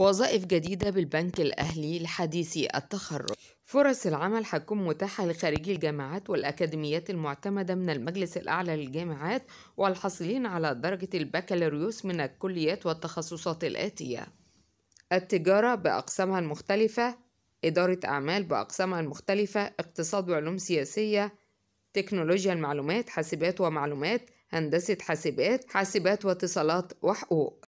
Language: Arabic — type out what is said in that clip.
وظائف جديدة بالبنك الأهلي لحديثي التخرج فرص العمل هتكون متاحة لخريجي الجامعات والأكاديميات المعتمدة من المجلس الأعلى للجامعات والحاصلين على درجة البكالوريوس من الكليات والتخصصات الآتية التجارة بأقسامها المختلفة إدارة أعمال بأقسامها المختلفة اقتصاد وعلوم سياسية تكنولوجيا المعلومات حاسبات ومعلومات هندسة حاسبات حاسبات واتصالات وحقوق